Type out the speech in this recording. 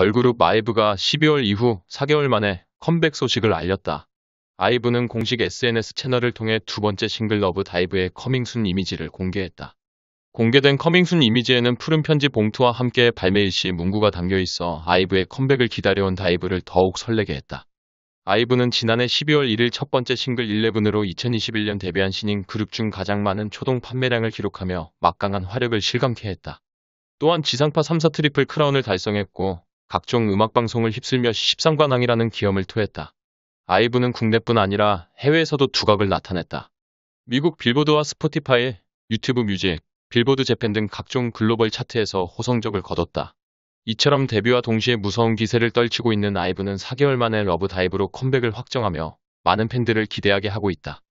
걸그룹 아이브가 12월 이후 4개월 만에 컴백 소식을 알렸다. 아이브는 공식 SNS 채널을 통해 두 번째 싱글 러브 다이브의 커밍순 이미지를 공개했다. 공개된 커밍순 이미지에는 푸른 편지 봉투와 함께 발매일시 문구가 담겨 있어 아이브의 컴백을 기다려온 다이브를 더욱 설레게 했다. 아이브는 지난해 12월 1일 첫 번째 싱글 11으로 2021년 데뷔한 신인 그룹 중 가장 많은 초동 판매량을 기록하며 막강한 화력을 실감케 했다. 또한 지상파 3사 트리플 크라운을 달성했고 각종 음악방송을 휩쓸며 십상관왕이라는 기염을 토했다. 아이브는 국내뿐 아니라 해외에서도 두각을 나타냈다. 미국 빌보드와 스포티파이, 유튜브 뮤직, 빌보드 재팬 등 각종 글로벌 차트에서 호성적을 거뒀다. 이처럼 데뷔와 동시에 무서운 기세를 떨치고 있는 아이브는 4개월 만에 러브다이브로 컴백을 확정하며 많은 팬들을 기대하게 하고 있다.